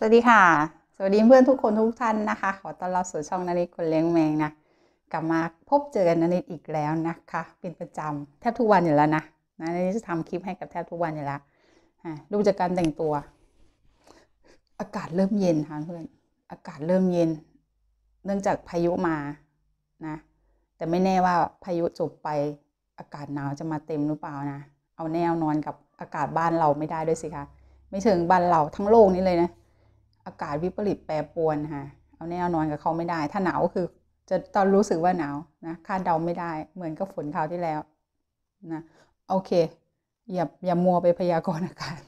สวัสดีค่ะ สวัสดีเพื่อนทุกคนทุกท่านนะคะ ขอต้อนรับสู่ช่อง นาริคนเลี้ยงแมงนะกลับมาพบเจอกันนาริอีกแล้วนะคะ เป็นประจำแทบทุกวันอยู่แล้วนะนาริจะทำคลิปให้กับแทบทุกวันอยู่แล้วดูจากการแต่งตัว อากาศเริ่มเย็นค่ะเพื่อนอากาศเริ่มเย็น เนื่องจากพายุมานะแต่ไม่แน่ว่าพายุจบไปอากาศหนาวจะมาเต็มหรือเปล่านะ เอาแนวนอนกับอากาศบ้านเราไม่ได้ด้วยสิคะไม่เชิงบ้านเราทั้งโลกนี้เลยนะอากาศวิปริตแปรปรวนค่ะเอาแน่นอนกับเขาไม่ได้ ถ้าหนาวคือ จะตอนรู้สึกว่าหนาวนะ คาดเดาไม่ได้ เหมือนกับฝนคราวที่แล้วนะ โอเค อย่าอย่ามัวไปพยากรณ์อากาศ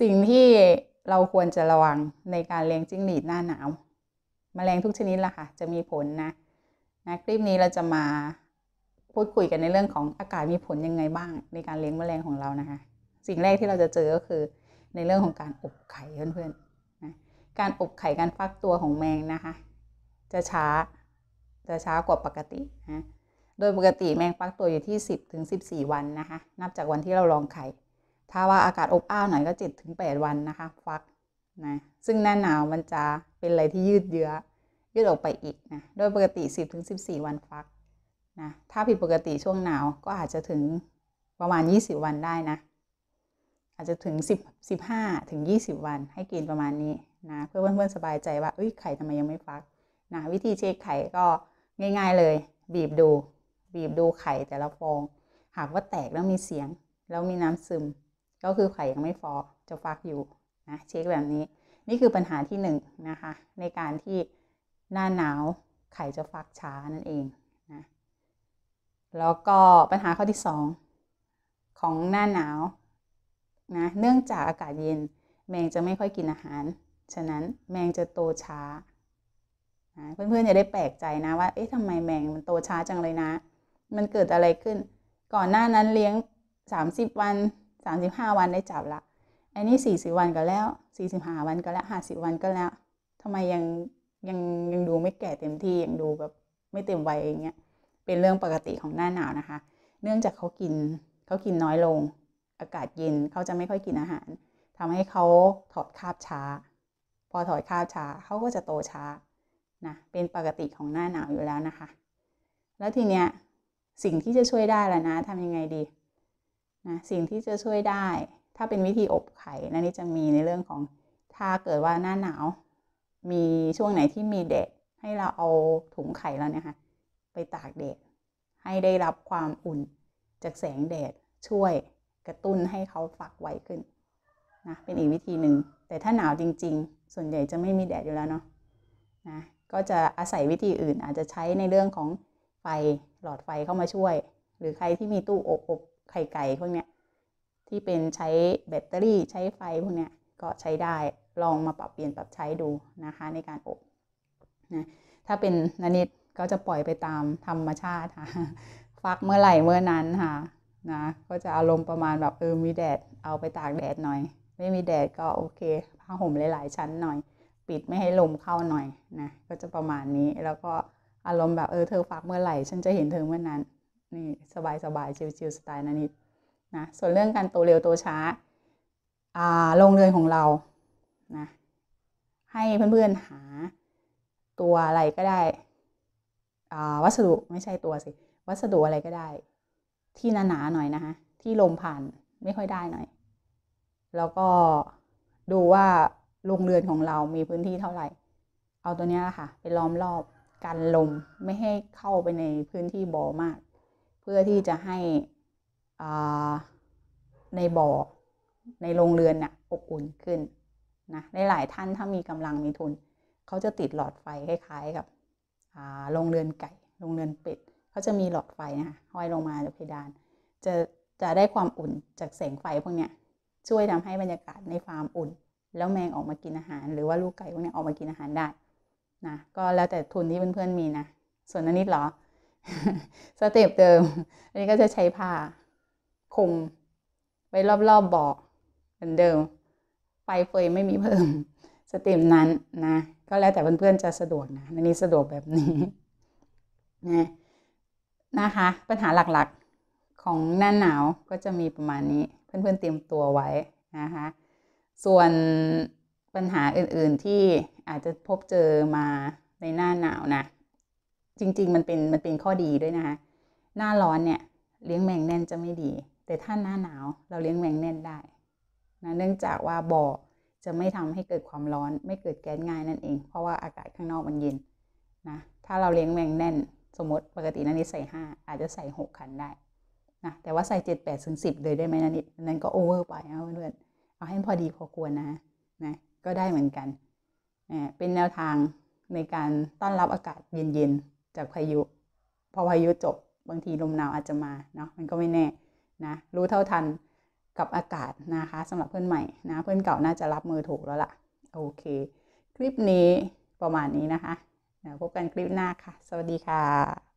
สิ่งที่เราควรจะระวังในการเลี้ยงจิ้งหรีดหน้าหนาวมแมลงทุกชนิดล่ะค่ะ จะมีผลนะนะคลิปนี้เราจะมา พูดคุยกันในเรื่องของอากาศมีผลยังไงบ้าง ในการเลี้ยงแมลงของเรานะคะ สิ่งแรกที่เราจะเจอ ก็คือ ในเรื่องของการอบไข่เพื่อนๆการอบไข่การฟักตัวของแมงนะคะจะช้าจะช้ากว่าปกตินะโดยปกติแมงฟักตัวอยู่ที่ 10ถึง14 วันนะคะนับจากวันที่เราลองไข่ ถ้าว่าอากาศอบอ้าวหน่อยก็7ถึง 8 วันนะคะฟักนะซึ่งหน้าหนาวมันจะเป็นอะไรที่ยืดเยื้อยืดออกไปอีกนะโดยปกติ 10ถึง14 วันฟักนะถ้าผิดปกติช่วงหนาวก็อาจจะถึงประมาณ20 วันได้นะ อาจจะถึง10 15ถึง20 วันให้กินประมาณนี้นะเพื่อเพื่อนๆสบายใจว่าเอ้ยไข่ทำไมยังไม่ฟักนะวิธีเช็คไข่ก็ง่ายๆเลย บีบดู บีบดูไข่แต่ละฟองหากว่าแตกแล้วมีเสียงแล้วมีน้ำซึม ก็คือไข่ยังไม่ฟอจะฟักอยู่นะเช็คแบบนี้ นี่คือปัญหาที่1นนะคะในการที่หน้าหนาวไข่จะฟักช้านั่นเองนะแล้วก็ปัญหาข้อที่ 2 ของหน้าหนาวนะเนื่องจากอากาศเย็นแมงจะไม่ค่อยกินอาหารฉะนั้นแมงจะโตช้า เพื่อนๆจะได้แปลกใจนะว่า เอ๊ะทำไมแมงมันโตช้าจังเลยนะ มันเกิดอะไรขึ้น ก่อนหน้านั้นเลี้ยง 30 วัน 35 วันได้จับละอันนี้40วันก็แล้ว45วันก็แล้ว50วันก็แล้ว ทำไมยังยังยังดูไม่แก่เต็มที่ ยังดูแบบไม่เต็มวัยอย่างเงี้ย เป็นเรื่องปกติของหน้าหนาวนะคะ เนื่องจากเขากินเขากินน้อยลง อากาศเย็นเขาจะไม่ค่อยกินอาหาร ทำให้เขาถอดคาบช้าพอถอยข้าวช้าเขาก็จะโตช้านะเป็นปกติของหน้าหนาวอยู่แล้วนะคะ แล้วทีเนี้ยสิ่งที่จะช่วยได้แล้วนะทำยังไงดีนะสิ่งที่จะช่วยได้ ถ้าเป็นวิธีอบไข่นั่นนี่จะมีในเรื่องของถ้าเกิดว่าหน้าหนาว มีช่วงไหนที่มีแดดให้เราเอาถุงไข่แล้วเนี่ยค่ะไปตากแดด ให้ได้รับความอุ่นจากแสงแดดช่วยกระตุ้นให้เขาฝักไวขึ้นนะเป็นอีกวิธีหนึ่ง แต่ถ้าหนาวจริงๆ ส่วนใหญ่จะไม่มีแดดอยู่แล้วเนาะนะก็จะอาศัยวิธีอื่นอาจจะใช้ในเรื่องของไฟหลอดไฟเข้ามาช่วย หรือใครที่มีตู้อบอบไข่ไก่พวกเนี้ยที่เป็นใช้แบตเตอรี่ใช้ไฟพวกเนี้ยก็ใช้ได้ลองมาปรับเปลี่ยนปรับใช้ดูนะคะในการอบนะถ้าเป็นนันิดก็จะปล่อยไปตามธรรมชาติค่ะฟักเมื่อไหร่เมื่อนั้นค่ะนะก็จะอารมณ์ประมาณแบบเออมีแดดเอาไปตากแดดหน่อยไม่มีแดดก็โอเคผ้าห่มหลาย ๆ ชั้นหน่อย ปิดไม่ให้ลมเข้าหน่อยนะก็จะประมาณนี้ แล้วก็อารมณ์แบบเออเธอฝากเมื่อไหร่ฉันจะเห็นเธอเมื่อนั้นนี่สบายๆชิลๆสไตล์นันนิดนะส่วนเรื่องการโตเร็วโตช้าอ่าโรงเรือนของเรานะให้เพื่อนๆหาตัวอะไรก็ได้อ่าวัสดุไม่ใช่ตัวสิวัสดุอะไรก็ได้ ที่หนาๆหน่อยนะคะที่ลมผ่านไม่ค่อยได้หน่อยแล้วก็ดูว่าโรงเรือนของเรามีพื้นที่เท่าไหร่ เอาตัวนี้ค่ะไปล้อมรอบกันลมไม่ให้เข้าไปในพื้นที่บ่อมาก เพื่อที่จะให้ในบ่อในโรงเรือนน่ะอบอุ่นขึ้นนะในหลายท่านถ้ามีกำลังมีทุนเขาจะติดหลอดไฟคล้าย ๆกับโรงเรือนไก่โรงเรือนเป็ดเขาจะมีหลอดไฟนะคะห้อยลงมาจากเพดานจะจะได้ความอุ่นจากแสงไฟพวกเนี้ยช่วยทำให้บรรยากาศในฟาร์มอุ่นแล้วแมงออกมากินอาหาร หรือว่าลูกไก่พวกนี้ออกมากินอาหารได้นะก็แล้วแต่ทุนที่เพื่อนๆมีนะส่วนนันนิดหรอ สเต็ปเดิมอันนี้ก็จะใช้ผ้าคุมไว้รอบๆบ่อเหมือนเดิม ไฟเฟยไม่มีเพิ่มสเต็ปนั้นนะก็แล้วแต่เพื่อนๆจะสะดวกนะนันนี้สะดวกแบบนี้นะนะคะปัญหาหลักๆของหน้าหนาวก็จะมีประมาณนี้เพื่อนๆเตรียมตัวไว้นะคะส่วนปัญหาอื่นๆที่อาจจะพบเจอมาในหน้าหนาวนะ จริงๆมันเป็นมันเป็นข้อดีด้วยนะคะหน้าร้อนเนี่ยเลี้ยงแมงแน่นจะไม่ดี แต่ถ้าหน้าหนาวเราเลี้ยงแมงแน่นได้นะ เนื่องจากว่าบ่อจะไม่ทำให้เกิดความร้อนไม่เกิดแก๊สง่ายนั่นเอง เพราะว่าอากาศข้างนอกมันเย็นนะ ถ้าเราเลี้ยงแมงแน่นสมมติปกตินันนี่ใส่ 5 อาจจะใส่ 6 คันได้นะแต่ว่าใส่เจ็ดแปดถึงสิบเลยได้ไหมนะนิดนั้นก็โอเวอร์ไปเอาเพื่อนเอาให้พอดีพอควรนะนะ ก็ได้เหมือนกันนะเป็นแนวทางในการต้อนรับอากาศเย็นๆจากพายุ พอพายุจบบางทีลมหนาวอาจจะมาเนาะมันก็ไม่แน่นะรู้เท่าทันกับอากาศนะคะสำหรับเพื่อนใหม่นะเพื่อนเก่าน่าจะรับมือถูกแล้วล่ะ โอเค คลิปนี้ประมาณนี้นะคะพบกันคลิปหน้าค่ะ สวัสดีค่ะ